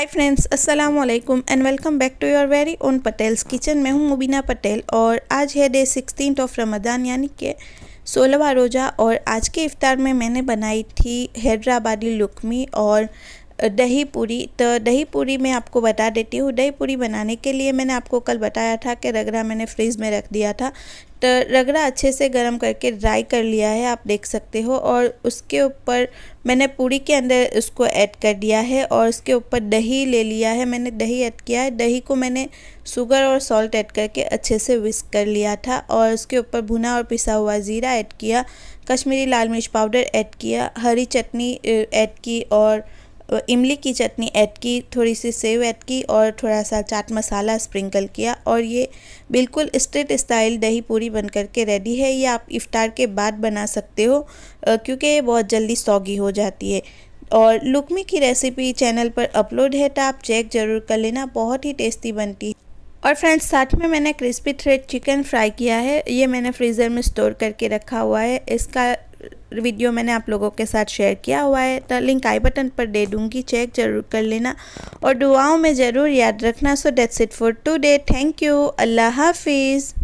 हाय friends अस्सलाम वालेकुम and welcome back to your very own Patel's kitchen मैं हूं मुबीना पटेल और आज है डे सिक्सटीन ऑफ रमदान यानी कि सोलहवा रोज़ा और आज के इफ्तार में मैंने बनाई थी हैदराबादी लुकमी और दही पूरी तो दही पूरी मैं आपको बता देती हूँ दही पूरी बनाने के लिए मैंने आपको कल बताया था कि रगड़ा मैंने फ्रिज में रख दिया था तो रगड़ा अच्छे से गर्म करके ड्राई कर लिया है आप देख सकते हो और उसके ऊपर मैंने पूरी के अंदर उसको ऐड कर दिया है और उसके ऊपर दही ले लिया है मैंने दही ऐड किया है दही को मैंने शुगर और सॉल्ट ऐड करके अच्छे से विस्क कर लिया था और उसके ऊपर भुना और पिसा हुआ ज़ीरा ऐड किया कश्मीरी लाल मिर्च पाउडर ऐड किया हरी चटनी ऐड की और इमली की चटनी ऐड की थोड़ी सी सेव ऐड की और थोड़ा सा चाट मसाला स्प्रिंकल किया और ये बिल्कुल स्ट्रेट स्टाइल दही पूरी बन करके रेडी है ये आप इफ्तार के बाद बना सकते हो क्योंकि ये बहुत जल्दी सौगी हो जाती है और लुकमी की रेसिपी चैनल पर अपलोड है तो आप चेक ज़रूर कर लेना बहुत ही टेस्टी बनती है और फ्रेंड्स साथ में मैंने क्रिस्पी थ्रेड चिकन फ्राई किया है ये मैंने फ्रीज़र में स्टोर करके रखा हुआ है इसका वीडियो मैंने आप लोगों के साथ शेयर किया हुआ है तो लिंक आई बटन पर दे दूँगी चेक ज़रूर कर लेना और दुआओं में ज़रूर याद रखना so that's it for today thank you अल्लाह हाफिज़